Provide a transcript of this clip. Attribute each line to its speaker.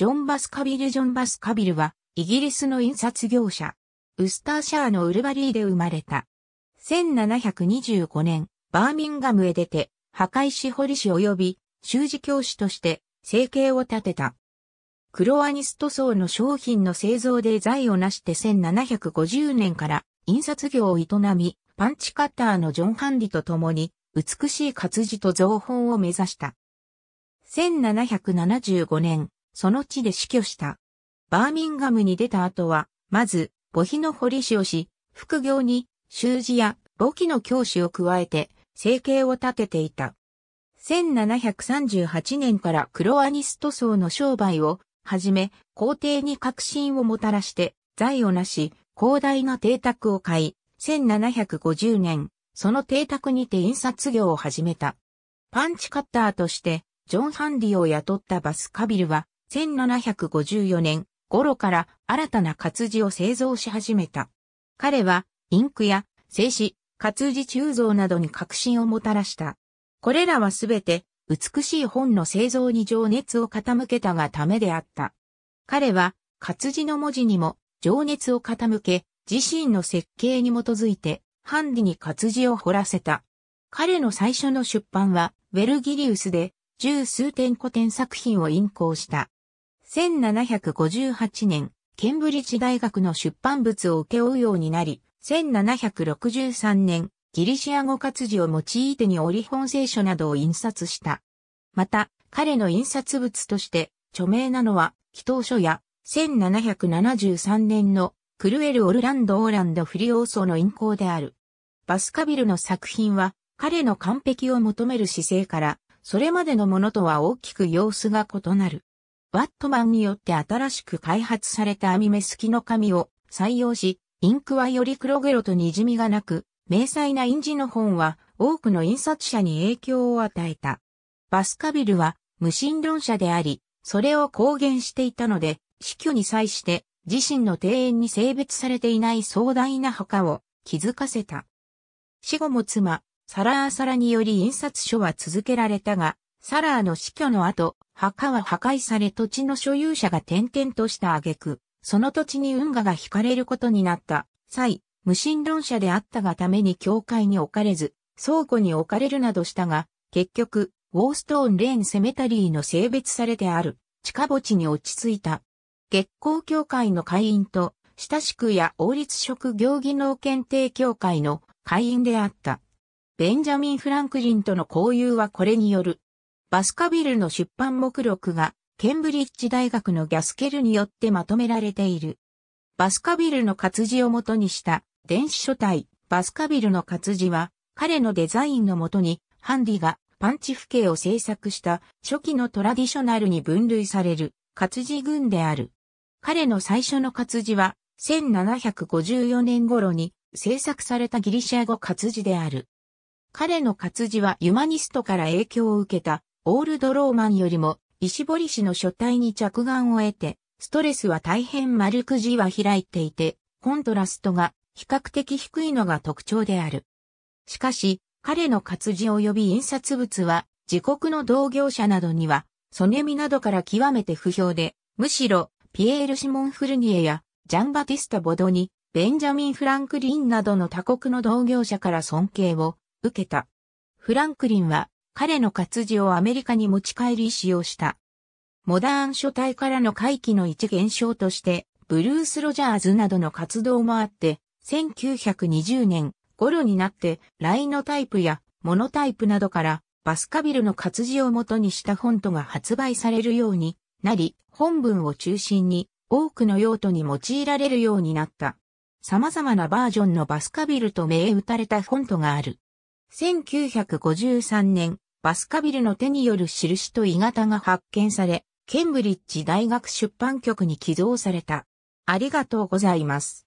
Speaker 1: ジョン・バスカビル・ジョン・バスカビルは、イギリスの印刷業者、ウスターシャーのウルバリーで生まれた。1725年、バーミンガムへ出て、破壊し堀師及び、修辞教師として、生計を立てた。クロアニスト層の商品の製造で財を成して1750年から印刷業を営み、パンチカッターのジョン・ハンリと共に美しい活字と造本を目指した。1775年、その地で死去した。バーミンガムに出た後は、まず、母妃の堀氏をし、副業に、習字や簿記の教師を加えて、生計を立てていた。1738年からクロアニスト層の商売を、はじめ、皇帝に革新をもたらして、財をなし、広大な邸宅を買い、1750年、その邸宅にて印刷業を始めた。パンチカッターとして、ジョン・ハンディを雇ったバスカビルは、1754年頃から新たな活字を製造し始めた。彼は、インクや、静止、活字鋳造などに革新をもたらした。これらはすべて、美しい本の製造に情熱を傾けたがためであった。彼は、活字の文字にも情熱を傾け、自身の設計に基づいて、ハンディに活字を掘らせた。彼の最初の出版は、ウェルギリウスで、十数点古典作品を印行した。1758年、ケンブリッジ大学の出版物を請け負うようになり、1763年、ギリシア語活字を用いてにオリホン聖書などを印刷した。また、彼の印刷物として著名なのは、祈祷書や、1773年のクルエル・オルランド・オーランド・フリオーソの印稿である。バスカビルの作品は、彼の完璧を求める姿勢から、それまでのものとは大きく様子が異なる。ワットマンによって新しく開発された網目すきの紙を採用し、インクはより黒ゲロと滲みがなく、明細な印字の本は多くの印刷者に影響を与えた。バスカビルは無神論者であり、それを公言していたので、死去に際して自身の庭園に性別されていない壮大な墓を気づかせた。死後も妻、サラーサラにより印刷所は続けられたが、サラーの死去の後、墓は破壊され土地の所有者が転々とした挙句、その土地に運河が引かれることになった際、無神論者であったがために教会に置かれず、倉庫に置かれるなどしたが、結局、ウォーストーン・レーン・セメタリーの性別されてある地下墓地に落ち着いた。月光協会の会員と、親しくや王立職業技能検定協会の会員であった。ベンジャミン・フランクリンとの交友はこれによるバスカビルの出版目録が、ケンブリッジ大学のギャスケルによってまとめられている。バスカビルの活字をもとにした電子書体、バスカビルの活字は、彼のデザインのもとに、ハンディがパンチ付形を制作した初期のトラディショナルに分類される活字群である。彼の最初の活字は、1754年頃に制作されたギリシャ語活字である。彼の活字はユマニストから影響を受けたオールドローマンよりも石彫師の書体に着眼を得て、ストレスは大変丸く字は開いていて、コントラストが比較的低いのが特徴である。しかし、彼の活字及び印刷物は、自国の同業者などには、ソネミなどから極めて不評で、むしろ、ピエール・シモン・フルニエや、ジャンバティスタ・ボドニ、ベンジャミン・フランクリンなどの他国の同業者から尊敬を受けた。フランクリンは彼の活字をアメリカに持ち帰り使用した。モダーン書体からの回帰の一現象として、ブルース・ロジャーズなどの活動もあって、1920年頃になって、ライノタイプやモノタイプなどから、バスカビルの活字を元にしたフォントが発売されるようになり、本文を中心に多くの用途に用いられるようになった。様々なバージョンのバスカビルと銘打たれたフォントがある。1953年、バスカビルの手による印と鋳型が発見され、ケンブリッジ大学出版局に寄贈された。ありがとうございます。